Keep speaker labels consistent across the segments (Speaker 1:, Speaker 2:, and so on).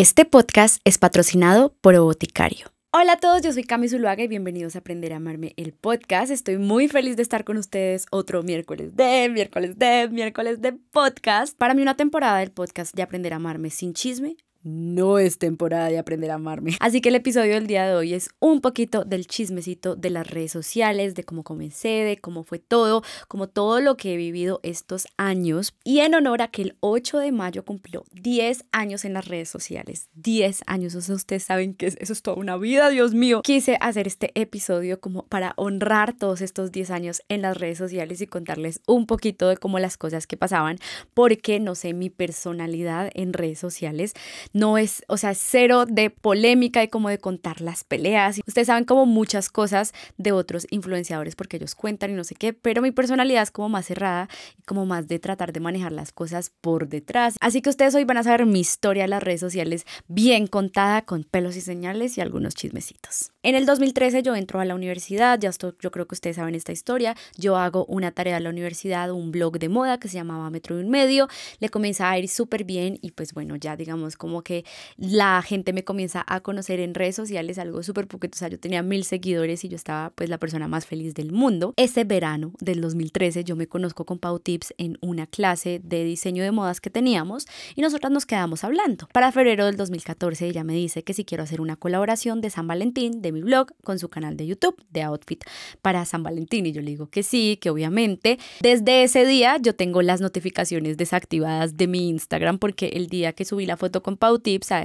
Speaker 1: Este podcast es patrocinado por Oboticario. Hola a todos, yo soy Cami Zuluaga y bienvenidos a Aprender a Amarme el podcast. Estoy muy feliz de estar con ustedes otro miércoles de, miércoles de, miércoles de podcast. Para mí una temporada del podcast de Aprender a Amarme sin chisme, no es temporada de aprender a amarme. Así que el episodio del día de hoy es un poquito del chismecito de las redes sociales, de cómo comencé, de cómo fue todo, como todo lo que he vivido estos años. Y en honor a que el 8 de mayo cumplió 10 años en las redes sociales. 10 años, o sea, ustedes saben que eso es toda una vida, Dios mío. Quise hacer este episodio como para honrar todos estos 10 años en las redes sociales y contarles un poquito de cómo las cosas que pasaban, porque no sé, mi personalidad en redes sociales no es, o sea, cero de polémica y como de contar las peleas. Ustedes saben como muchas cosas de otros influenciadores porque ellos cuentan y no sé qué, pero mi personalidad es como más cerrada y como más de tratar de manejar las cosas por detrás. Así que ustedes hoy van a saber mi historia en las redes sociales bien contada con pelos y señales y algunos chismecitos. En el 2013 yo entro a la universidad, ya esto, yo creo que ustedes saben esta historia, yo hago una tarea a la universidad, un blog de moda que se llamaba Metro y un Medio, le comienza a ir súper bien y pues bueno, ya digamos como que la gente me comienza a conocer en redes sociales, algo súper poquito, o sea, yo tenía mil seguidores y yo estaba pues la persona más feliz del mundo. Ese verano del 2013 yo me conozco con Pau Tips en una clase de diseño de modas que teníamos y nosotras nos quedamos hablando. Para febrero del 2014 ella me dice que si quiero hacer una colaboración de San Valentín, de mi blog, con su canal de YouTube de Outfit para San Valentín y yo le digo que sí, que obviamente. Desde ese día yo tengo las notificaciones desactivadas de mi Instagram porque el día que subí la foto con Pau Tips, a,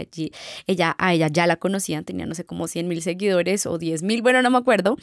Speaker 1: ella, a ella ya la conocían, tenía no sé cómo 100 mil seguidores o 10 mil, bueno, no me acuerdo,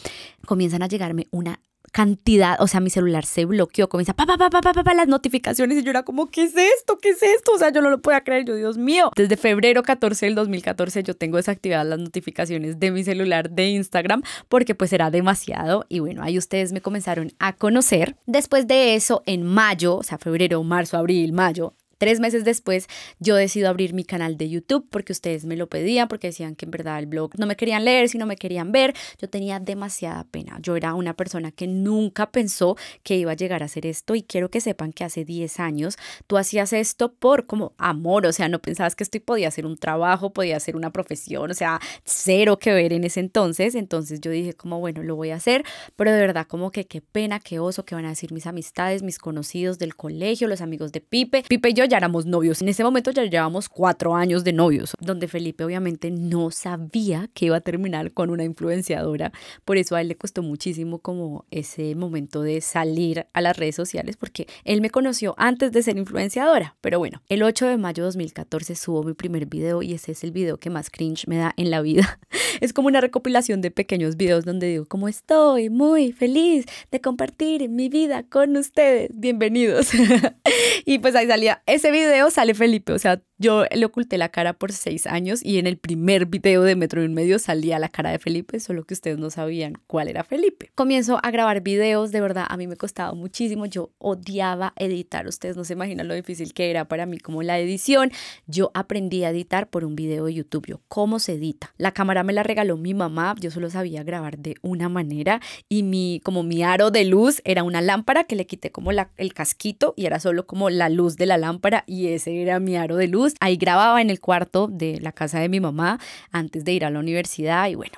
Speaker 1: comienzan a llegarme una cantidad, o sea, mi celular se bloqueó, comienza pa, pa, pa, pa, pa, pa, las notificaciones y yo era como, ¿qué es esto? ¿Qué es esto? O sea, yo no lo podía creer, yo, Dios mío. Desde febrero 14 del 2014 yo tengo desactivadas las notificaciones de mi celular de Instagram porque pues era demasiado y bueno, ahí ustedes me comenzaron a conocer. Después de eso, en mayo, o sea, febrero, marzo, abril, mayo, Tres meses después yo decido abrir mi canal de YouTube porque ustedes me lo pedían, porque decían que en verdad el blog no me querían leer, si no me querían ver. Yo tenía demasiada pena. Yo era una persona que nunca pensó que iba a llegar a hacer esto y quiero que sepan que hace 10 años tú hacías esto por como amor, o sea, no pensabas que esto podía ser un trabajo, podía ser una profesión, o sea, cero que ver en ese entonces. Entonces yo dije como, bueno, lo voy a hacer, pero de verdad como que qué pena, qué oso, que van a decir mis amistades, mis conocidos del colegio, los amigos de Pipe. Pipe y yo ya éramos novios. En ese momento ya llevamos cuatro años de novios, donde Felipe obviamente no sabía que iba a terminar con una influenciadora. Por eso a él le costó muchísimo como ese momento de salir a las redes sociales, porque él me conoció antes de ser influenciadora. Pero bueno, el 8 de mayo de 2014 subo mi primer video y ese es el video que más cringe me da en la vida. Es como una recopilación de pequeños videos donde digo, como estoy muy feliz de compartir mi vida con ustedes. Bienvenidos. y pues ahí salía ese video sale Felipe, o sea, yo le oculté la cara por seis años y en el primer video de Metro y un Medio salía la cara de Felipe, solo que ustedes no sabían cuál era Felipe. Comienzo a grabar videos, de verdad, a mí me costaba muchísimo. Yo odiaba editar, ustedes no se imaginan lo difícil que era para mí como la edición. Yo aprendí a editar por un video de YouTube, yo cómo se edita. La cámara me la regaló mi mamá, yo solo sabía grabar de una manera y mi, como mi aro de luz era una lámpara que le quité como el casquito y era solo como la luz de la lámpara y ese era mi aro de luz Ahí grababa en el cuarto de la casa de mi mamá antes de ir a la universidad y bueno.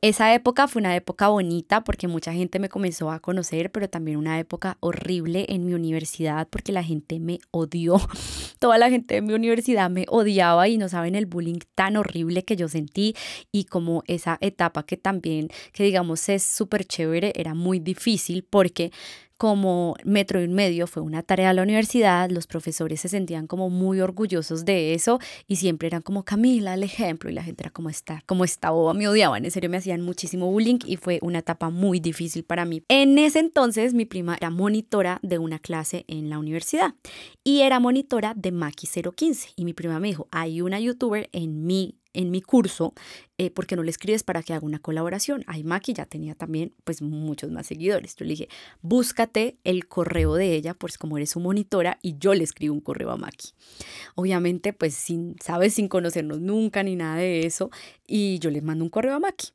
Speaker 1: Esa época fue una época bonita porque mucha gente me comenzó a conocer, pero también una época horrible en mi universidad porque la gente me odió. Toda la gente de mi universidad me odiaba y no saben el bullying tan horrible que yo sentí y como esa etapa que también, que digamos es súper chévere, era muy difícil porque como metro y medio fue una tarea de la universidad, los profesores se sentían como muy orgullosos de eso y siempre eran como Camila, el ejemplo, y la gente era como está, como esta boba, me odiaban, en serio me hacían muchísimo bullying y fue una etapa muy difícil para mí. En ese entonces mi prima era monitora de una clase en la universidad y era monitora de Maki 015 y mi prima me dijo, hay una youtuber en mi en mi curso, eh, porque no le escribes para que haga una colaboración? Ay, Maki ya tenía también pues muchos más seguidores. Yo le dije, búscate el correo de ella, pues como eres su monitora, y yo le escribo un correo a Maki. Obviamente, pues sin, sabes, sin conocernos nunca ni nada de eso, y yo le mando un correo a Maki.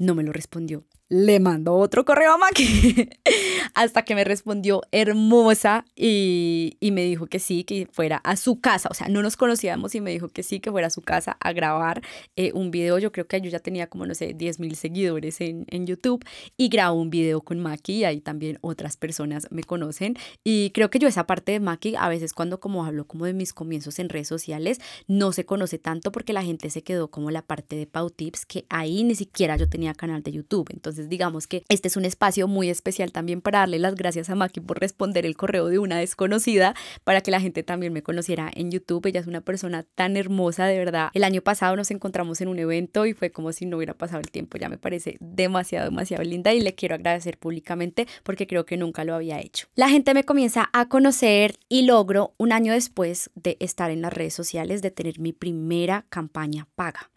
Speaker 1: No me lo respondió le mandó otro correo a Maki hasta que me respondió hermosa y, me dijo que sí, que fuera a su casa, o sea, no nos conocíamos y me dijo que sí, que fuera a su casa a grabar eh, un video, yo creo que yo ya tenía como, no sé, 10 mil seguidores en, en, YouTube y grabó un video con Maki y ahí también otras personas me conocen y creo que yo esa parte de Maki a veces cuando como hablo como de mis comienzos en redes sociales no se conoce tanto porque la gente se quedó como la parte de Pau Tips que ahí ni siquiera yo tenía canal de YouTube, entonces entonces digamos que este es un espacio muy especial también para darle las gracias a Maki por responder el correo de una desconocida para que la gente también me conociera en YouTube. Ella es una persona tan hermosa, de verdad. El año pasado nos encontramos en un evento y fue como si no hubiera pasado el tiempo. Ya me parece demasiado, demasiado linda y le quiero agradecer públicamente porque creo que nunca lo había hecho. La gente me comienza a conocer y logro un año después de estar en las redes sociales de tener mi primera campaña paga.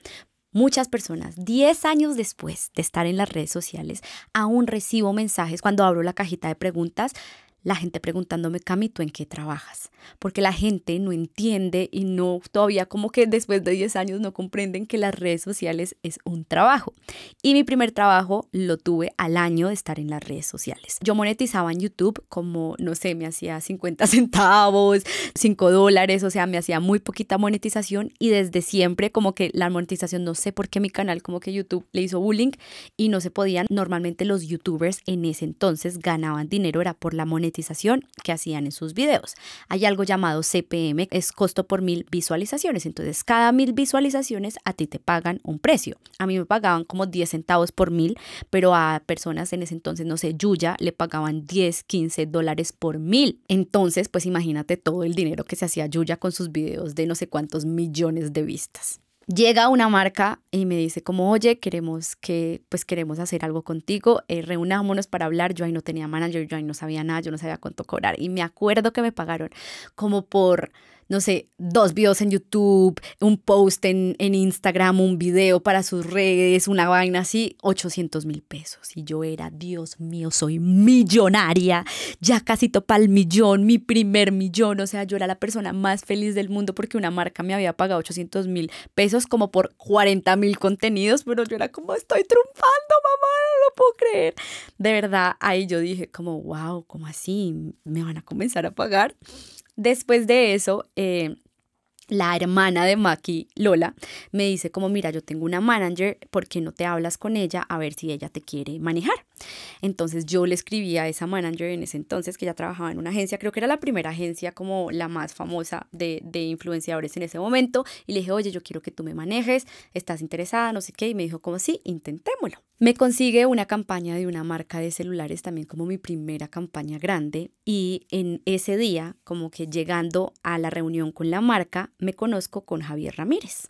Speaker 1: Muchas personas, 10 años después de estar en las redes sociales, aún recibo mensajes cuando abro la cajita de preguntas la gente preguntándome, Cami, ¿tú en qué trabajas? Porque la gente no entiende y no, todavía como que después de 10 años no comprenden que las redes sociales es un trabajo. Y mi primer trabajo lo tuve al año de estar en las redes sociales. Yo monetizaba en YouTube como, no sé, me hacía 50 centavos, 5 dólares, o sea, me hacía muy poquita monetización y desde siempre como que la monetización, no sé por qué mi canal como que YouTube le hizo bullying y no se podían, normalmente los youtubers en ese entonces ganaban dinero, era por la monetización monetización que hacían en sus videos. Hay algo llamado CPM, es costo por mil visualizaciones. Entonces, cada mil visualizaciones a ti te pagan un precio. A mí me pagaban como 10 centavos por mil, pero a personas en ese entonces, no sé, Yuya, le pagaban 10, 15 dólares por mil. Entonces, pues imagínate todo el dinero que se hacía Yuya con sus videos de no sé cuántos millones de vistas llega una marca y me dice como, oye, queremos que, pues queremos hacer algo contigo, eh, reunámonos para hablar. Yo ahí no tenía manager, yo ahí no sabía nada, yo no sabía cuánto cobrar. Y me acuerdo que me pagaron como por no sé, dos videos en YouTube, un post en, Instagram, un video para sus redes, una vaina así, 800 mil pesos. Y yo era, Dios mío, soy millonaria, ya casi topa el millón, mi primer millón. O sea, yo era la persona más feliz del mundo porque una marca me había pagado 800 mil pesos como por 40 mil contenidos, pero yo era como, estoy triunfando, mamá, no lo puedo creer. De verdad, ahí yo dije como, wow, ¿cómo así? ¿Me van a comenzar a pagar? Después de eso, eh, la hermana de Maki, Lola, me dice como, mira, yo tengo una manager, ¿por qué no te hablas con ella a ver si ella te quiere manejar? Entonces yo le escribí a esa manager en ese entonces, que ya trabajaba en una agencia, creo que era la primera agencia como la más famosa de, de influenciadores en ese momento, y le dije, oye, yo quiero que tú me manejes, estás interesada, no sé qué, y me dijo como, sí, intentémoslo. Me consigue una campaña de una marca de celulares también como mi primera campaña grande, y en ese día, como que llegando a la reunión con la marca, me conozco con Javier Ramírez.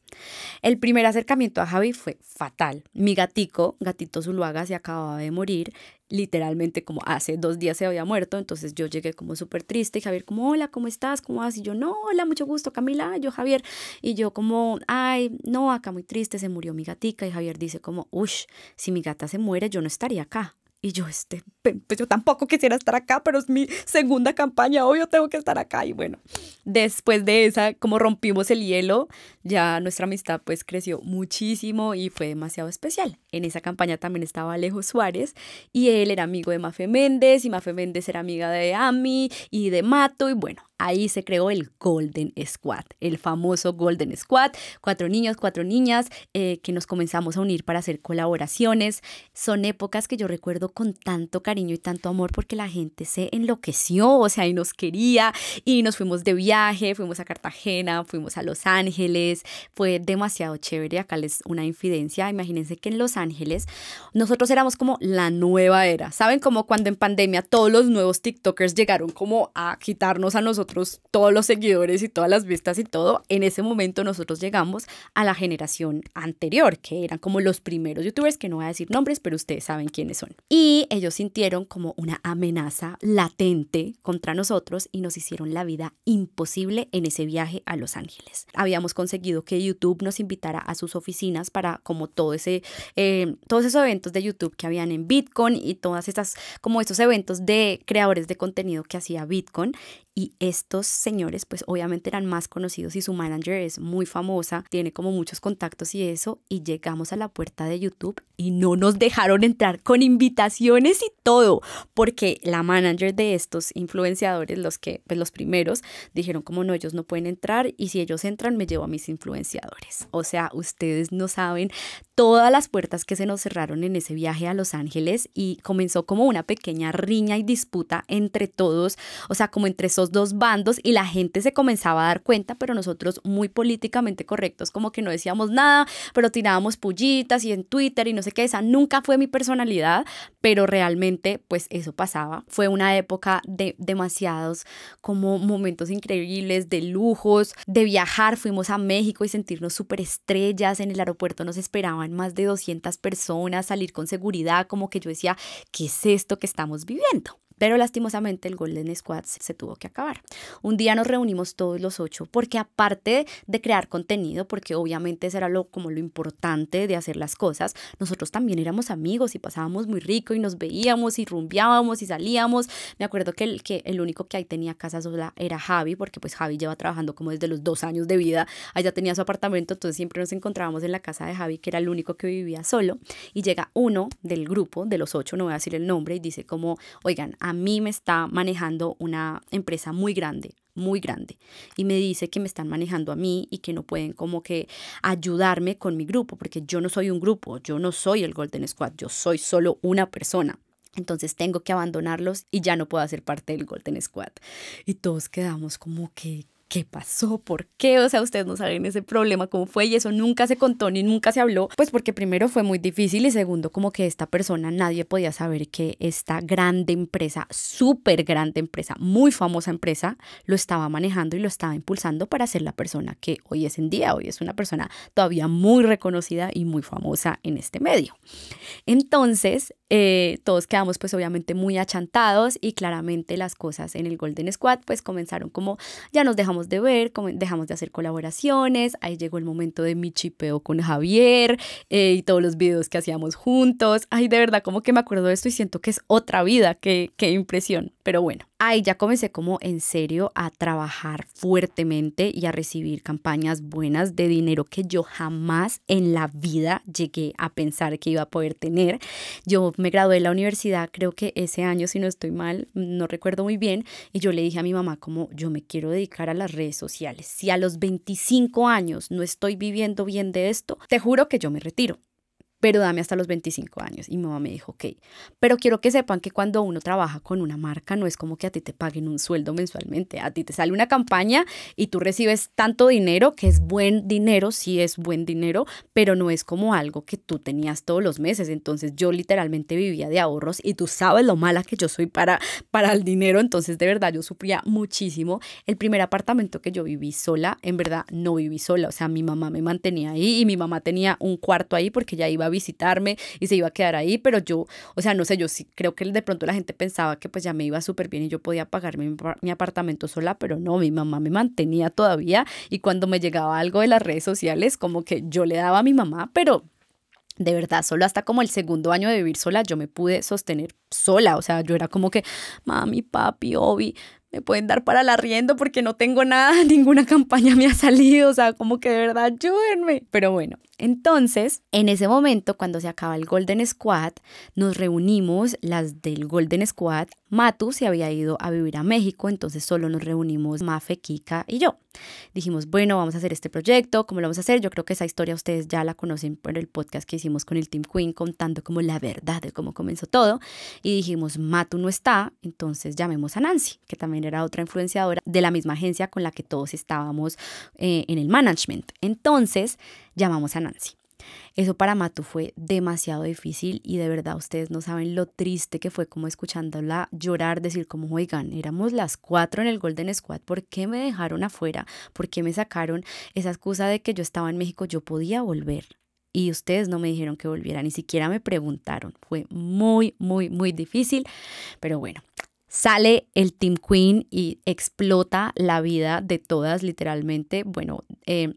Speaker 1: El primer acercamiento a Javi fue fatal. Mi gatico, gatito Zuluaga, se acababa de morir, literalmente como hace dos días se había muerto, entonces yo llegué como súper triste y Javier como, hola, ¿cómo estás? ¿Cómo vas? Y yo, no, hola, mucho gusto, Camila, yo Javier. Y yo como, ay, no, acá muy triste, se murió mi gatica. Y Javier dice como, uff, si mi gata se muere, yo no estaría acá. Y yo, este, pues yo tampoco quisiera estar acá, pero es mi segunda campaña, obvio tengo que estar acá. Y bueno, después de esa, como rompimos el hielo, ya nuestra amistad pues creció muchísimo y fue demasiado especial. En esa campaña también estaba Alejo Suárez y él era amigo de Mafe Méndez y Mafe Méndez era amiga de Ami y de Mato y bueno, ahí se creó el Golden Squad, el famoso Golden Squad, cuatro niños, cuatro niñas eh, que nos comenzamos a unir para hacer colaboraciones. Son épocas que yo recuerdo con tanto cariño y tanto amor porque la gente se enloqueció, o sea, y nos quería y nos fuimos de viaje, fuimos a Cartagena, fuimos a Los Ángeles, fue demasiado chévere, acá les una infidencia, imagínense que en Los Ángeles nosotros éramos como la nueva era, ¿saben? cómo cuando en pandemia todos los nuevos TikTokers llegaron como a quitarnos a nosotros todos los seguidores y todas las vistas y todo, en ese momento nosotros llegamos a la generación anterior, que eran como los primeros youtubers, que no voy a decir nombres, pero ustedes saben quiénes son. Y ellos sintieron como una amenaza latente contra nosotros y nos hicieron la vida imposible en ese viaje a Los Ángeles. Habíamos conseguido que YouTube nos invitara a sus oficinas para como todo ese, eh, todos esos eventos de YouTube que habían en Bitcoin y todas estas, como estos eventos de creadores de contenido que hacía Bitcoin. Y es estos señores pues obviamente eran más conocidos y su manager es muy famosa, tiene como muchos contactos y eso, y llegamos a la puerta de YouTube y no nos dejaron entrar con invitaciones y todo, porque la manager de estos influenciadores, los que, pues los primeros, dijeron como no, ellos no pueden entrar y si ellos entran me llevo a mis influenciadores. O sea, ustedes no saben todas las puertas que se nos cerraron en ese viaje a Los Ángeles y comenzó como una pequeña riña y disputa entre todos, o sea, como entre esos dos barrios y la gente se comenzaba a dar cuenta, pero nosotros muy políticamente correctos, como que no decíamos nada, pero tirábamos pullitas y en Twitter y no sé qué, esa nunca fue mi personalidad, pero realmente pues eso pasaba. Fue una época de demasiados como momentos increíbles, de lujos, de viajar, fuimos a México y sentirnos súper estrellas, en el aeropuerto nos esperaban más de 200 personas, salir con seguridad, como que yo decía, ¿qué es esto que estamos viviendo? Pero lastimosamente el Golden Squad se, tuvo que acabar. Un día nos reunimos todos los ocho porque aparte de crear contenido, porque obviamente eso era lo, como lo importante de hacer las cosas, nosotros también éramos amigos y pasábamos muy rico y nos veíamos y rumbeábamos y salíamos. Me acuerdo que el, que el único que ahí tenía casa sola era Javi porque pues Javi lleva trabajando como desde los dos años de vida. Allá tenía su apartamento, entonces siempre nos encontrábamos en la casa de Javi que era el único que vivía solo y llega uno del grupo de los ocho, no voy a decir el nombre, y dice como, oigan, a mí me está manejando una empresa muy grande, muy grande y me dice que me están manejando a mí y que no pueden como que ayudarme con mi grupo, porque yo no soy un grupo, yo no soy el Golden Squad, yo soy solo una persona. Entonces tengo que abandonarlos y ya no puedo hacer parte del Golden Squad. Y todos quedamos como que, ¿qué pasó? ¿Por qué? O sea, ustedes no saben ese problema, cómo fue y eso nunca se contó ni nunca se habló, pues porque primero fue muy difícil y segundo como que esta persona nadie podía saber que esta grande empresa, súper grande empresa, muy famosa empresa, lo estaba manejando y lo estaba impulsando para ser la persona que hoy es en día, hoy es una persona todavía muy reconocida y muy famosa en este medio. Entonces, eh, todos quedamos pues obviamente muy achantados y claramente las cosas en el Golden Squad pues comenzaron como ya nos dejamos de ver, dejamos de hacer colaboraciones, ahí llegó el momento de mi chipeo con Javier eh, y todos los videos que hacíamos juntos. Ay, de verdad, como que me acuerdo de esto y siento que es otra vida, qué, qué impresión, pero bueno ahí ya comencé como en serio a trabajar fuertemente y a recibir campañas buenas de dinero que yo jamás en la vida llegué a pensar que iba a poder tener. Yo me gradué de la universidad, creo que ese año, si no estoy mal, no recuerdo muy bien, y yo le dije a mi mamá como yo me quiero dedicar a las redes sociales. Si a los 25 años no estoy viviendo bien de esto, te juro que yo me retiro pero dame hasta los 25 años. Y mi mamá me dijo, ok, pero quiero que sepan que cuando uno trabaja con una marca no es como que a ti te paguen un sueldo mensualmente, a ti te sale una campaña y tú recibes tanto dinero, que es buen dinero, sí es buen dinero, pero no es como algo que tú tenías todos los meses. Entonces yo literalmente vivía de ahorros y tú sabes lo mala que yo soy para, para el dinero, entonces de verdad yo sufría muchísimo. El primer apartamento que yo viví sola, en verdad no viví sola, o sea, mi mamá me mantenía ahí y mi mamá tenía un cuarto ahí porque ya iba visitarme y se iba a quedar ahí, pero yo, o sea, no sé, yo sí creo que de pronto la gente pensaba que pues ya me iba súper bien y yo podía pagarme mi, apartamento sola, pero no, mi mamá me mantenía todavía y cuando me llegaba algo de las redes sociales, como que yo le daba a mi mamá, pero de verdad, solo hasta como el segundo año de vivir sola yo me pude sostener sola, o sea, yo era como que, mami, papi, obi, me pueden dar para la rienda porque no tengo nada, ninguna campaña me ha salido, o sea, como que de verdad ayúdenme. Pero bueno, entonces, en ese momento, cuando se acaba el Golden Squad, nos reunimos las del Golden Squad. Matu se había ido a vivir a México, entonces solo nos reunimos Mafe, Kika y yo. Dijimos, bueno, vamos a hacer este proyecto, ¿cómo lo vamos a hacer? Yo creo que esa historia ustedes ya la conocen por el podcast que hicimos con el Team Queen contando como la verdad de cómo comenzó todo. Y dijimos, Matu no está, entonces llamemos a Nancy, que también era otra influenciadora de la misma agencia con la que todos estábamos eh, en el management. Entonces, llamamos a Nancy. Eso para Matu fue demasiado difícil y de verdad ustedes no saben lo triste que fue como escuchándola llorar, decir como, oigan, éramos las cuatro en el Golden Squad, ¿por qué me dejaron afuera? ¿Por qué me sacaron esa excusa de que yo estaba en México? Yo podía volver. Y ustedes no me dijeron que volviera, ni siquiera me preguntaron. Fue muy, muy, muy difícil, pero bueno, sale el Team Queen y explota la vida de todas literalmente. Bueno, eh,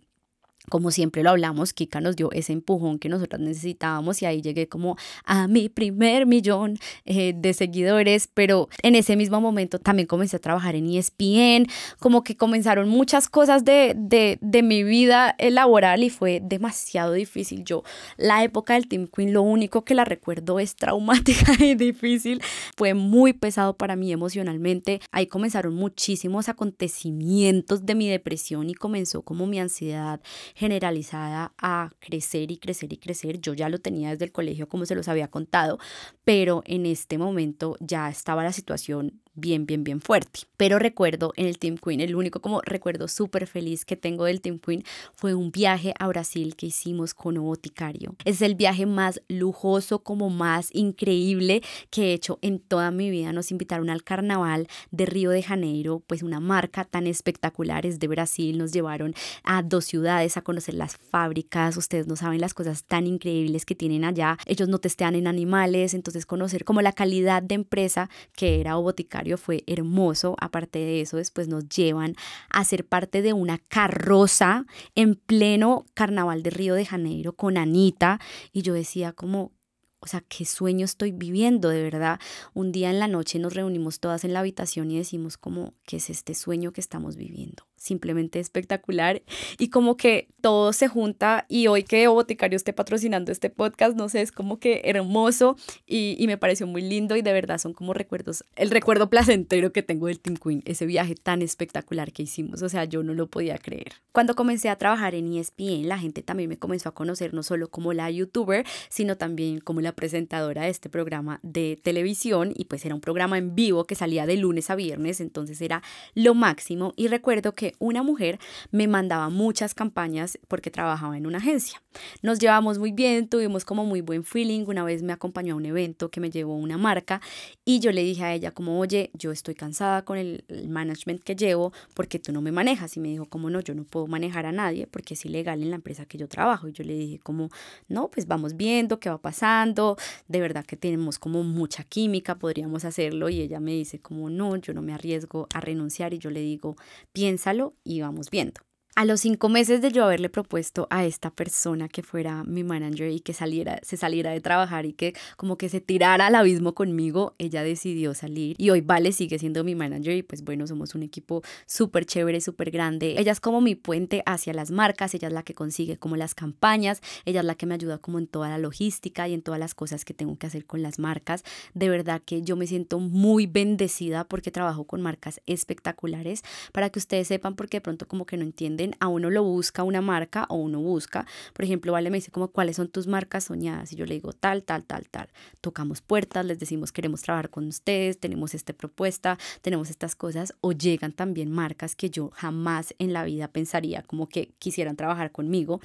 Speaker 1: como siempre lo hablamos, Kika nos dio ese empujón que nosotras necesitábamos y ahí llegué como a mi primer millón eh, de seguidores, pero en ese mismo momento también comencé a trabajar en ESPN, como que comenzaron muchas cosas de, de, de mi vida eh, laboral y fue demasiado difícil. Yo, la época del Team Queen, lo único que la recuerdo es traumática y difícil, fue muy pesado para mí emocionalmente, ahí comenzaron muchísimos acontecimientos de mi depresión y comenzó como mi ansiedad generalizada a crecer y crecer y crecer. Yo ya lo tenía desde el colegio, como se los había contado, pero en este momento ya estaba la situación bien, bien, bien fuerte. Pero recuerdo en el Team Queen, el único como recuerdo súper feliz que tengo del Team Queen fue un viaje a Brasil que hicimos con Oboticario, Es el viaje más lujoso, como más increíble que he hecho en toda mi vida. Nos invitaron al carnaval de Río de Janeiro, pues una marca tan espectacular es de Brasil. Nos llevaron a dos ciudades a conocer las fábricas. Ustedes no saben las cosas tan increíbles que tienen allá. Ellos no testean en animales, entonces conocer como la calidad de empresa que era Oboticario fue hermoso. Aparte de eso, después nos llevan a ser parte de una carroza en pleno carnaval de Río de Janeiro con Anita. Y yo decía como, o sea, qué sueño estoy viviendo, de verdad. Un día en la noche nos reunimos todas en la habitación y decimos como, ¿qué es este sueño que estamos viviendo? simplemente espectacular y como que todo se junta y hoy que Boticario esté patrocinando este podcast, no sé, es como que hermoso y, y, me pareció muy lindo y de verdad son como recuerdos, el recuerdo placentero que tengo del Team Queen, ese viaje tan espectacular que hicimos, o sea, yo no lo podía creer. Cuando comencé a trabajar en ESPN, la gente también me comenzó a conocer no solo como la youtuber, sino también como la presentadora de este programa de televisión y pues era un programa en vivo que salía de lunes a viernes, entonces era lo máximo y recuerdo que una mujer me mandaba muchas campañas porque trabajaba en una agencia. Nos llevamos muy bien, tuvimos como muy buen feeling. Una vez me acompañó a un evento que me llevó una marca y yo le dije a ella como, oye, yo estoy cansada con el management que llevo porque tú no me manejas. Y me dijo como, no, yo no puedo manejar a nadie porque es ilegal en la empresa que yo trabajo. Y yo le dije como, no, pues vamos viendo qué va pasando. De verdad que tenemos como mucha química, podríamos hacerlo. Y ella me dice como, no, yo no me arriesgo a renunciar. Y yo le digo, piénsalo y vamos viendo. A los cinco meses de yo haberle propuesto a esta persona que fuera mi manager y que saliera, se saliera de trabajar y que como que se tirara al abismo conmigo, ella decidió salir y hoy Vale sigue siendo mi manager y pues bueno, somos un equipo súper chévere, súper grande. Ella es como mi puente hacia las marcas, ella es la que consigue como las campañas, ella es la que me ayuda como en toda la logística y en todas las cosas que tengo que hacer con las marcas. De verdad que yo me siento muy bendecida porque trabajo con marcas espectaculares para que ustedes sepan porque de pronto como que no entienden a uno lo busca una marca o uno busca, por ejemplo, Vale me dice como cuáles son tus marcas soñadas y yo le digo tal, tal, tal, tal. Tocamos puertas, les decimos queremos trabajar con ustedes, tenemos esta propuesta, tenemos estas cosas o llegan también marcas que yo jamás en la vida pensaría como que quisieran trabajar conmigo.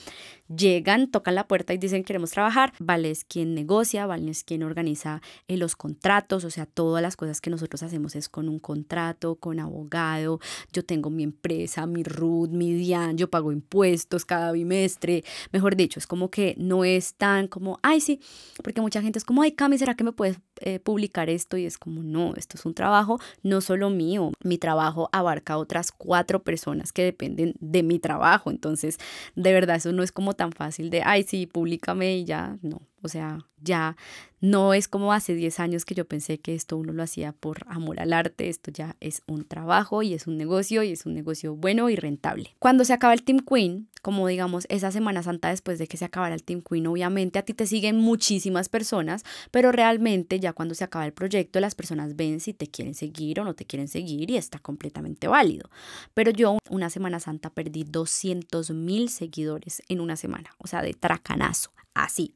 Speaker 1: Llegan, tocan la puerta y dicen queremos trabajar, Vale es quien negocia, Vale es quien organiza eh, los contratos, o sea, todas las cosas que nosotros hacemos es con un contrato, con abogado, yo tengo mi empresa, mi root, mi yo pago impuestos cada bimestre, mejor dicho, es como que no es tan como, ay, sí, porque mucha gente es como, ay, Cami, ¿será que me puedes eh, publicar esto? Y es como, no, esto es un trabajo no solo mío, mi trabajo abarca a otras cuatro personas que dependen de mi trabajo, entonces, de verdad, eso no es como tan fácil de, ay, sí, públicame y ya, no, o sea, ya no es como hace 10 años que yo pensé que esto uno lo hacía por amor al arte, esto ya es un trabajo y es un negocio y es un negocio bueno y rentable. Cuando se acaba el Team Queen, como digamos esa Semana Santa después de que se acabara el Team Queen, obviamente a ti te siguen muchísimas personas, pero realmente ya cuando se acaba el proyecto las personas ven si te quieren seguir o no te quieren seguir y está completamente válido. Pero yo una Semana Santa perdí 200 mil seguidores en una semana, o sea, de tracanazo, así.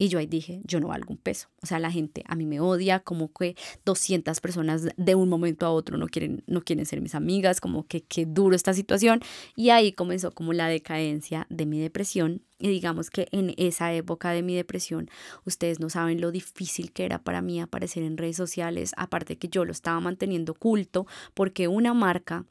Speaker 1: Y yo ahí dije, yo no valgo un peso. O sea, la gente a mí me odia, como que 200 personas de un momento a otro no quieren, no quieren ser mis amigas, como que qué duro esta situación. Y ahí comenzó como la decadencia de mi depresión. Y digamos que en esa época de mi depresión, ustedes no saben lo difícil que era para mí aparecer en redes sociales, aparte que yo lo estaba manteniendo oculto, porque una marca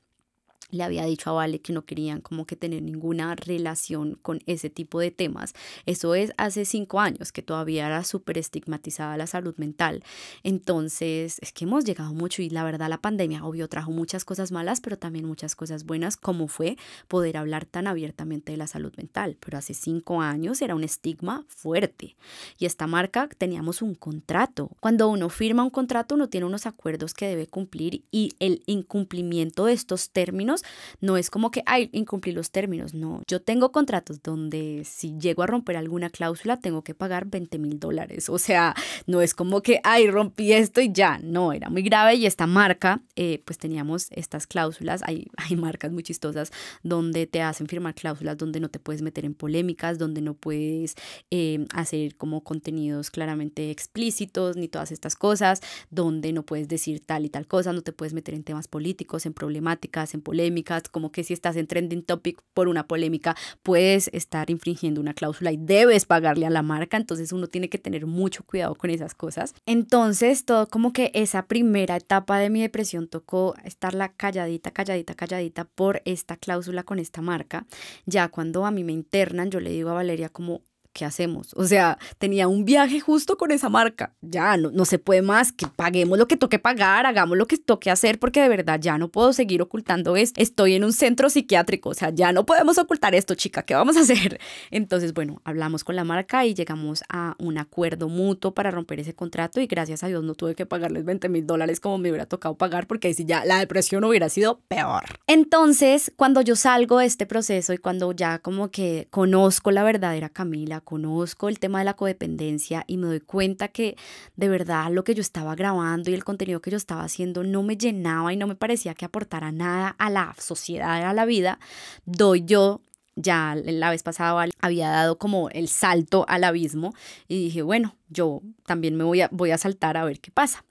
Speaker 1: le había dicho a Vale que no querían como que tener ninguna relación con ese tipo de temas. Eso es hace cinco años, que todavía era súper estigmatizada la salud mental. Entonces, es que hemos llegado mucho y la verdad la pandemia, obvio, trajo muchas cosas malas, pero también muchas cosas buenas, como fue poder hablar tan abiertamente de la salud mental. Pero hace cinco años era un estigma fuerte. Y esta marca teníamos un contrato. Cuando uno firma un contrato, uno tiene unos acuerdos que debe cumplir y el incumplimiento de estos términos no es como que, ay, incumplí los términos, no. Yo tengo contratos donde si llego a romper alguna cláusula tengo que pagar 20 mil dólares. O sea, no es como que, ay, rompí esto y ya. No, era muy grave y esta marca, eh, pues teníamos estas cláusulas. Hay, hay marcas muy chistosas donde te hacen firmar cláusulas donde no te puedes meter en polémicas, donde no puedes eh, hacer como contenidos claramente explícitos ni todas estas cosas, donde no puedes decir tal y tal cosa, no te puedes meter en temas políticos, en problemáticas, en polémicas como que si estás en trending topic por una polémica, puedes estar infringiendo una cláusula y debes pagarle a la marca, entonces uno tiene que tener mucho cuidado con esas cosas. Entonces, todo como que esa primera etapa de mi depresión tocó estarla calladita, calladita, calladita por esta cláusula con esta marca. Ya cuando a mí me internan, yo le digo a Valeria como, ¿qué hacemos? O sea, tenía un viaje justo con esa marca. Ya, no, no se puede más, que paguemos lo que toque pagar, hagamos lo que toque hacer, porque de verdad ya no puedo seguir ocultando esto. Estoy en un centro psiquiátrico, o sea, ya no podemos ocultar esto, chica, ¿qué vamos a hacer? Entonces, bueno, hablamos con la marca y llegamos a un acuerdo mutuo para romper ese contrato y gracias a Dios no tuve que pagarles 20 mil dólares como me hubiera tocado pagar, porque si ya la depresión hubiera sido peor. Entonces, cuando yo salgo de este proceso y cuando ya como que conozco la verdadera Camila, conozco el tema de la codependencia y me doy cuenta que de verdad lo que yo estaba grabando y el contenido que yo estaba haciendo no me llenaba y no me parecía que aportara nada a la sociedad, a la vida, doy yo ya la vez pasada había dado como el salto al abismo y dije, bueno, yo también me voy a, voy a saltar a ver qué pasa.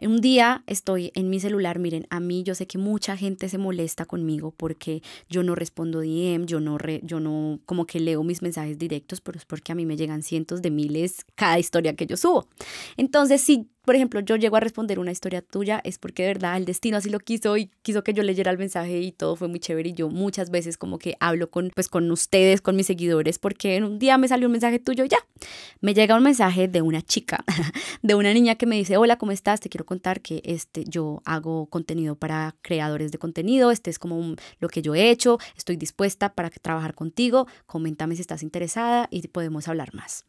Speaker 1: Un día estoy en mi celular, miren, a mí yo sé que mucha gente se molesta conmigo porque yo no respondo DM, yo no, yo no como que leo mis mensajes directos, pero es porque a mí me llegan cientos de miles cada historia que yo subo. Entonces, si por ejemplo, yo llego a responder una historia tuya, es porque de verdad el destino así lo quiso y quiso que yo leyera el mensaje y todo fue muy chévere. Y yo muchas veces como que hablo con, pues, con ustedes, con mis seguidores, porque en un día me salió un mensaje tuyo y ya. Me llega un mensaje de una chica, de una niña que me dice, hola, ¿cómo estás? Te quiero contar que este, yo hago contenido para creadores de contenido, este es como lo que yo he hecho, estoy dispuesta para trabajar contigo, coméntame si estás interesada y podemos hablar más.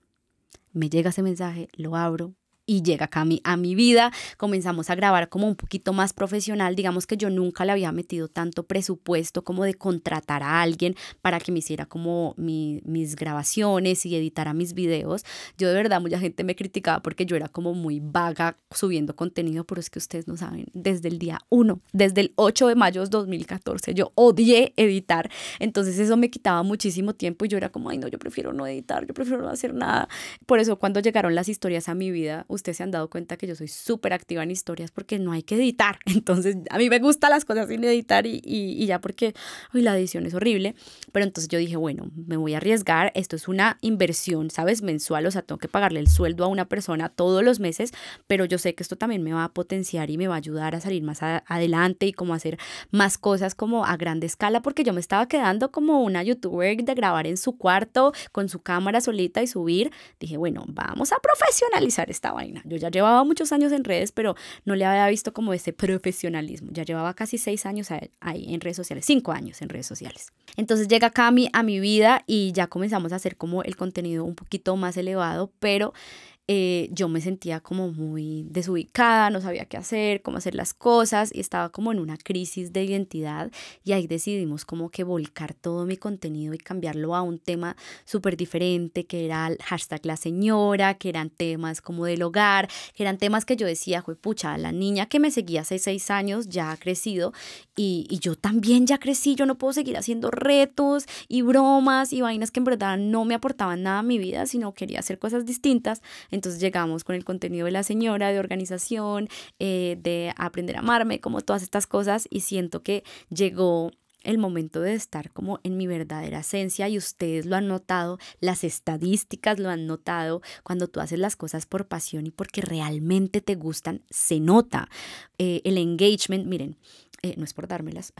Speaker 1: Me llega ese mensaje, lo abro, y llega acá a mi vida. Comenzamos a grabar como un poquito más profesional. Digamos que yo nunca le había metido tanto presupuesto como de contratar a alguien para que me hiciera como mis grabaciones y editara mis videos. Yo de verdad mucha gente me criticaba porque yo era como muy vaga subiendo contenido, pero es que ustedes no saben, desde el día 1, desde el 8 de mayo de 2014, yo odié editar. Entonces eso me quitaba muchísimo tiempo y yo era como, ay no, yo prefiero no editar, yo prefiero no hacer nada. Por eso cuando llegaron las historias a mi vida, ustedes se han dado cuenta que yo soy súper activa en historias porque no hay que editar. Entonces, a mí me gustan las cosas sin editar y, y, ya porque uy, la edición es horrible. Pero entonces yo dije, bueno, me voy a arriesgar. Esto es una inversión, ¿sabes? Mensual. O sea, tengo que pagarle el sueldo a una persona todos los meses. Pero yo sé que esto también me va a potenciar y me va a ayudar a salir más adelante y como hacer más cosas como a grande escala. Porque yo me estaba quedando como una youtuber de grabar en su cuarto con su cámara solita y subir. Dije, bueno, vamos a profesionalizar esta vaina. Yo ya llevaba muchos años en redes, pero no le había visto como ese profesionalismo. Ya llevaba casi seis años ahí en redes sociales, cinco años en redes sociales. Entonces llega Cami a mi vida y ya comenzamos a hacer como el contenido un poquito más elevado, pero eh, yo me sentía como muy desubicada, no sabía qué hacer, cómo hacer las cosas y estaba como en una crisis de identidad y ahí decidimos como que volcar todo mi contenido y cambiarlo a un tema súper diferente que era el hashtag la señora, que eran temas como del hogar, que eran temas que yo decía, pucha, la niña que me seguía hace seis años ya ha crecido y, y yo también ya crecí, yo no puedo seguir haciendo retos y bromas y vainas que en verdad no me aportaban nada a mi vida, sino quería hacer cosas distintas. Entonces llegamos con el contenido de la señora, de organización, eh, de aprender a amarme, como todas estas cosas y siento que llegó el momento de estar como en mi verdadera esencia y ustedes lo han notado, las estadísticas lo han notado, cuando tú haces las cosas por pasión y porque realmente te gustan, se nota. Eh, el engagement, miren, eh, no es por dármelas,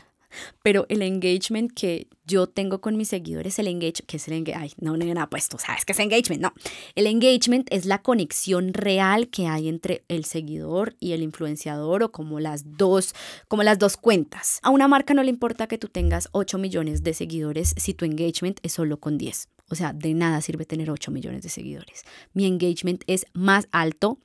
Speaker 1: pero el engagement que yo tengo con mis seguidores, el engagement, que es el engagement, ay, no, no, nada, no, pues tú sabes que es engagement, no. El engagement es la conexión real que hay entre el seguidor y el influenciador o como las dos, como las dos cuentas. A una marca no le importa que tú tengas 8 millones de seguidores si tu engagement es solo con 10. O sea, de nada sirve tener 8 millones de seguidores. Mi engagement es más alto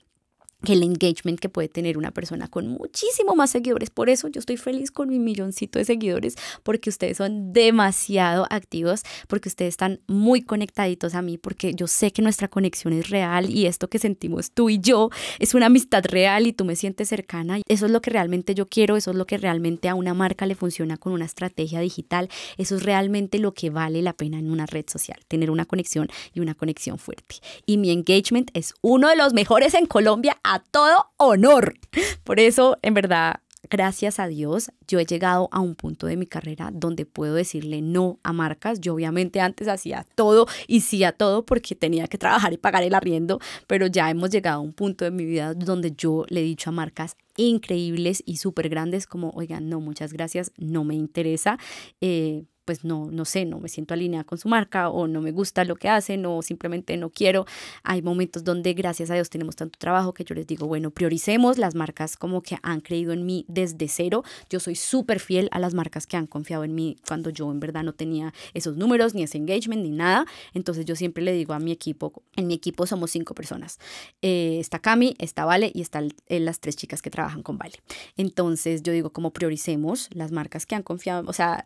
Speaker 1: el engagement que puede tener una persona con muchísimo más seguidores. Por eso yo estoy feliz con mi milloncito de seguidores, porque ustedes son demasiado activos, porque ustedes están muy conectaditos a mí, porque yo sé que nuestra conexión es real y esto que sentimos tú y yo es una amistad real y tú me sientes cercana. Eso es lo que realmente yo quiero, eso es lo que realmente a una marca le funciona con una estrategia digital, eso es realmente lo que vale la pena en una red social, tener una conexión y una conexión fuerte. Y mi engagement es uno de los mejores en Colombia todo honor. Por eso, en verdad, gracias a Dios, yo he llegado a un punto de mi carrera donde puedo decirle no a marcas. Yo obviamente antes hacía todo y sí a todo porque tenía que trabajar y pagar el arriendo, pero ya hemos llegado a un punto de mi vida donde yo le he dicho a marcas increíbles y súper grandes como, oigan, no, muchas gracias, no me interesa. Eh, pues no, no sé, no me siento alineada con su marca o no me gusta lo que hacen o simplemente no quiero. Hay momentos donde gracias a Dios tenemos tanto trabajo que yo les digo, bueno, prioricemos las marcas como que han creído en mí desde cero. Yo soy súper fiel a las marcas que han confiado en mí cuando yo en verdad no tenía esos números, ni ese engagement, ni nada. Entonces yo siempre le digo a mi equipo, en mi equipo somos cinco personas. Eh, está Cami, está Vale y están eh, las tres chicas que trabajan con Vale. Entonces yo digo, como prioricemos las marcas que han confiado, o sea,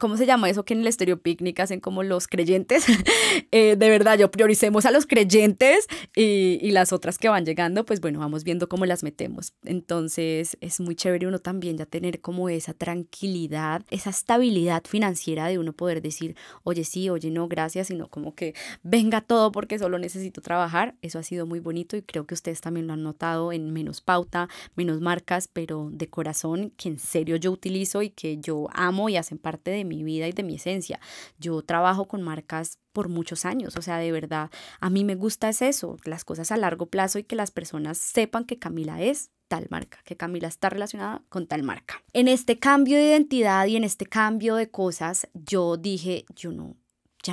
Speaker 1: ¿cómo se llama? eso que en el Estéreo Picnic hacen como los creyentes? Eh, de verdad, yo prioricemos a los creyentes y, y, las otras que van llegando, pues bueno, vamos viendo cómo las metemos. Entonces es muy chévere uno también ya tener como esa tranquilidad, esa estabilidad financiera de uno poder decir, oye sí, oye no, gracias, sino como que venga todo porque solo necesito trabajar. Eso ha sido muy bonito y creo que ustedes también lo han notado en menos pauta, menos marcas, pero de corazón que en serio yo utilizo y que yo amo y hacen parte de mi vida de mi esencia. Yo trabajo con marcas por muchos años, o sea, de verdad, a mí me gusta es eso, las cosas a largo plazo y que las personas sepan que Camila es tal marca, que Camila está relacionada con tal marca. En este cambio de identidad y en este cambio de cosas, yo dije, yo no,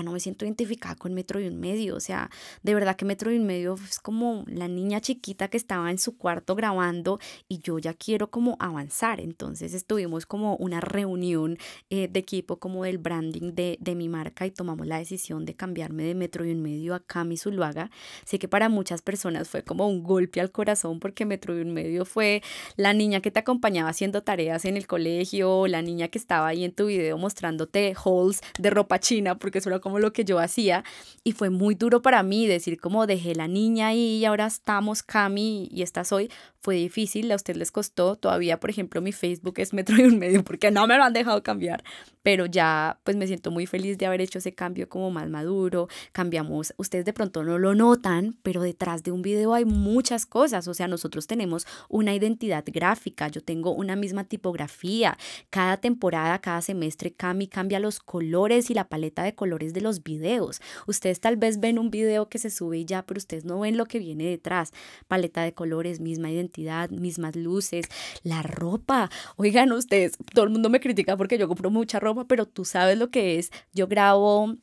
Speaker 1: no me siento identificada con Metro y un Medio. O sea, de verdad que Metro y un Medio es como la niña chiquita que estaba en su cuarto grabando y yo ya quiero como avanzar. Entonces estuvimos como una reunión eh, de equipo como del branding de, de, mi marca y tomamos la decisión de cambiarme de Metro y un Medio a Cami Zuluaga. Sé que para muchas personas fue como un golpe al corazón porque Metro y un Medio fue la niña que te acompañaba haciendo tareas en el colegio, la niña que estaba ahí en tu video mostrándote hauls de ropa china porque eso una como lo que yo hacía y fue muy duro para mí decir como dejé la niña ahí y ahora estamos Cami y esta soy, fue difícil, a usted les costó, todavía por ejemplo mi Facebook es metro y un medio porque no me lo han dejado cambiar, pero ya pues me siento muy feliz de haber hecho ese cambio como más maduro, cambiamos, ustedes de pronto no lo notan, pero detrás de un video hay muchas cosas, o sea, nosotros tenemos una identidad gráfica, yo tengo una misma tipografía, cada temporada, cada semestre Cami cambia los colores y la paleta de colores de los videos. Ustedes tal vez ven un video que se sube y ya, pero ustedes no ven lo que viene detrás. Paleta de colores, misma identidad, mismas luces, la ropa. Oigan, ustedes, todo el mundo me critica porque yo compro mucha ropa, pero tú sabes lo que es. Yo grabo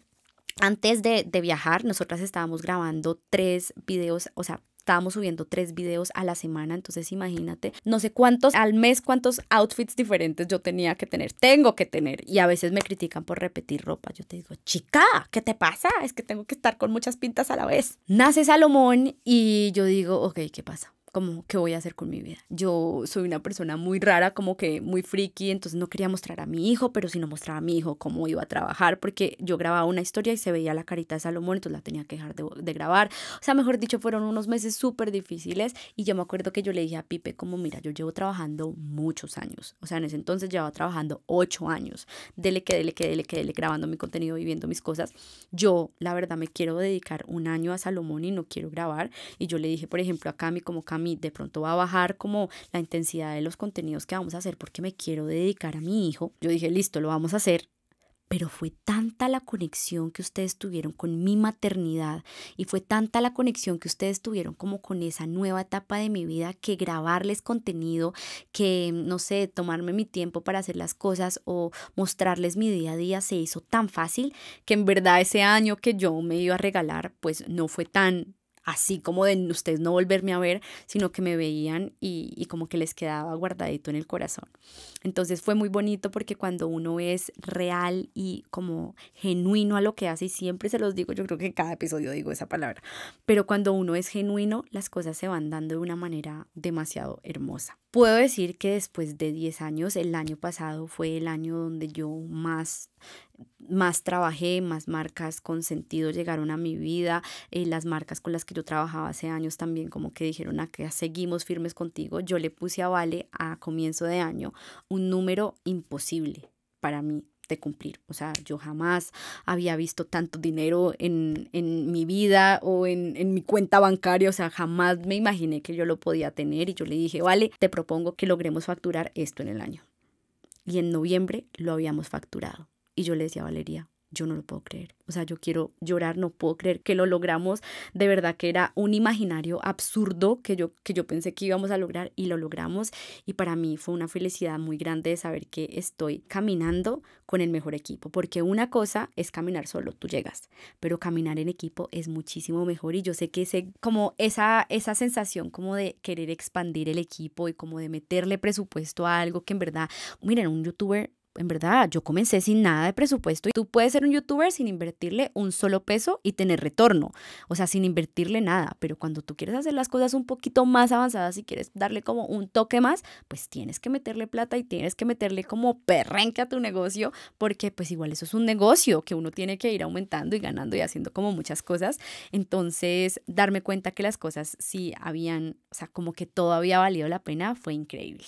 Speaker 1: antes de, de, viajar, nosotras estábamos grabando tres videos, o sea, estábamos subiendo tres videos a la semana, entonces imagínate, no sé cuántos al mes, cuántos outfits diferentes yo tenía que tener, tengo que tener. Y a veces me critican por repetir ropa. Yo te digo, chica, ¿qué te pasa? Es que tengo que estar con muchas pintas a la vez. Nace Salomón y yo digo, ok, ¿qué pasa? como, ¿qué voy a hacer con mi vida? Yo soy una persona muy rara, como que muy friki, entonces no quería mostrar a mi hijo, pero si no mostraba a mi hijo cómo iba a trabajar, porque yo grababa una historia y se veía la carita de Salomón, entonces la tenía que dejar de, de grabar. O sea, mejor dicho, fueron unos meses súper difíciles y yo me acuerdo que yo le dije a Pipe, como, mira, yo llevo trabajando muchos años, o sea, en ese entonces llevaba trabajando ocho años, dele que, dele que, dele que, dele, grabando mi contenido, viviendo mis cosas. Yo, la verdad, me quiero dedicar un año a Salomón y no quiero grabar. Y yo le dije, por ejemplo, a Cami, como Cami, de pronto va a bajar como la intensidad de los contenidos que vamos a hacer porque me quiero dedicar a mi hijo. Yo dije, listo, lo vamos a hacer, pero fue tanta la conexión que ustedes tuvieron con mi maternidad y fue tanta la conexión que ustedes tuvieron como con esa nueva etapa de mi vida que grabarles contenido, que no sé, tomarme mi tiempo para hacer las cosas o mostrarles mi día a día se hizo tan fácil que en verdad ese año que yo me iba a regalar pues no fue tan así como de ustedes no volverme a ver, sino que me veían y, como que les quedaba guardadito en el corazón. Entonces fue muy bonito porque cuando uno es real y como genuino a lo que hace, y siempre se los digo, yo creo que cada episodio digo esa palabra, pero cuando uno es genuino, las cosas se van dando de una manera demasiado hermosa. Puedo decir que después de 10 años, el año pasado fue el año donde yo más más trabajé, más marcas con sentido llegaron a mi vida, eh, las marcas con las que yo trabajaba hace años también como que dijeron a que seguimos firmes contigo, yo le puse a Vale a comienzo de año un número imposible para mí de cumplir. O sea, yo jamás había visto tanto dinero en, mi vida o en, en, mi cuenta bancaria. O sea, jamás me imaginé que yo lo podía tener. Y yo le dije, vale, te propongo que logremos facturar esto en el año. Y en noviembre lo habíamos facturado. Y yo le decía a Valeria, yo no lo puedo creer. O sea, yo quiero llorar, no puedo creer que lo logramos. De verdad que era un imaginario absurdo que yo, que yo pensé que íbamos a lograr y lo logramos. Y para mí fue una felicidad muy grande de saber que estoy caminando con el mejor equipo. Porque una cosa es caminar solo, tú llegas, pero caminar en equipo es muchísimo mejor. Y yo sé que ese, como esa, esa sensación como de querer expandir el equipo y como de meterle presupuesto a algo que en verdad, miren, un youtuber en verdad, yo comencé sin nada de presupuesto y tú puedes ser un youtuber sin invertirle un solo peso y tener retorno, o sea, sin invertirle nada, pero cuando tú quieres hacer las cosas un poquito más avanzadas y quieres darle como un toque más, pues tienes que meterle plata y tienes que meterle como perrenque a tu negocio, porque pues igual eso es un negocio que uno tiene que ir aumentando y ganando y haciendo como muchas cosas, entonces darme cuenta que las cosas sí habían, o sea, como que todo había valido la pena fue increíble.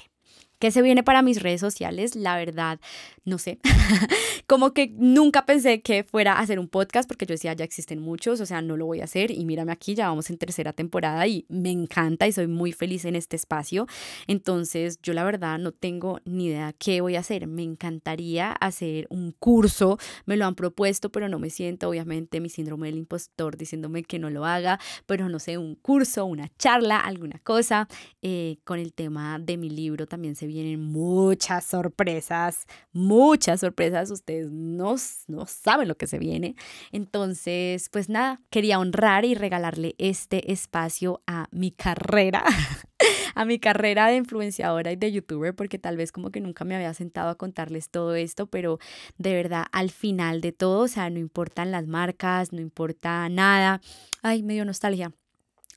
Speaker 1: ¿Qué se viene para mis redes sociales? La verdad, no sé, como que nunca pensé que fuera a hacer un podcast porque yo decía, ya existen muchos, o sea, no lo voy a hacer y mírame aquí, ya vamos en tercera temporada y me encanta y soy muy feliz en este espacio. Entonces, yo la verdad no tengo ni idea qué voy a hacer. Me encantaría hacer un curso, me lo han propuesto, pero no me siento, obviamente, mi síndrome del impostor diciéndome que no lo haga, pero no sé, un curso, una charla, alguna cosa. Eh, con el tema de mi libro también se vienen muchas sorpresas, muchas sorpresas, ustedes no, no saben lo que se viene. Entonces, pues nada, quería honrar y regalarle este espacio a mi carrera, a mi carrera de influenciadora y de youtuber, porque tal vez como que nunca me había sentado a contarles todo esto, pero de verdad al final de todo, o sea, no importan las marcas, no importa nada. Ay, medio nostalgia.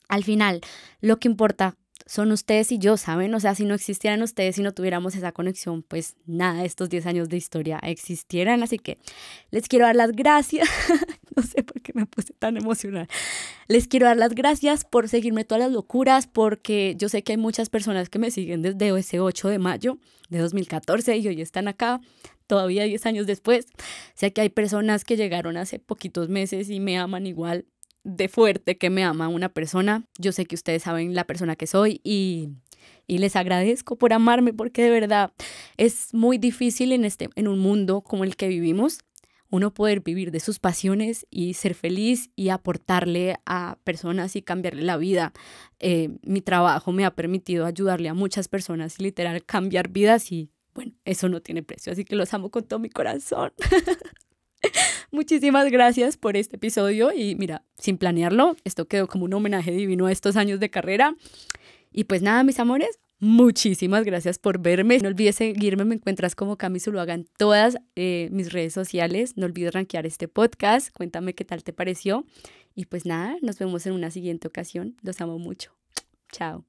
Speaker 1: Al final, lo que importa son ustedes y yo, ¿saben? O sea, si no existieran ustedes, si no tuviéramos esa conexión, pues nada de estos 10 años de historia existieran. Así que les quiero dar las gracias. no sé por qué me puse tan emocional. Les quiero dar las gracias por seguirme todas las locuras, porque yo sé que hay muchas personas que me siguen desde ese 8 de mayo de 2014 y hoy están acá todavía 10 años después. Sé que hay personas que llegaron hace poquitos meses y me aman igual de fuerte que me ama una persona. Yo sé que ustedes saben la persona que soy y, les agradezco por amarme porque de verdad es muy difícil en, este, en un mundo como el que vivimos uno poder vivir de sus pasiones y ser feliz y aportarle a personas y cambiarle la vida. Eh, mi trabajo me ha permitido ayudarle a muchas personas y literal cambiar vidas y bueno, eso no tiene precio, así que los amo con todo mi corazón. Muchísimas gracias por este episodio y mira, sin planearlo, esto quedó como un homenaje divino a estos años de carrera. Y pues nada, mis amores, muchísimas gracias por verme. No olvides seguirme, me encuentras como lo hagan todas eh, mis redes sociales. No olvides rankear este podcast, cuéntame qué tal te pareció. Y pues nada, nos vemos en una siguiente ocasión. Los amo mucho. Chao.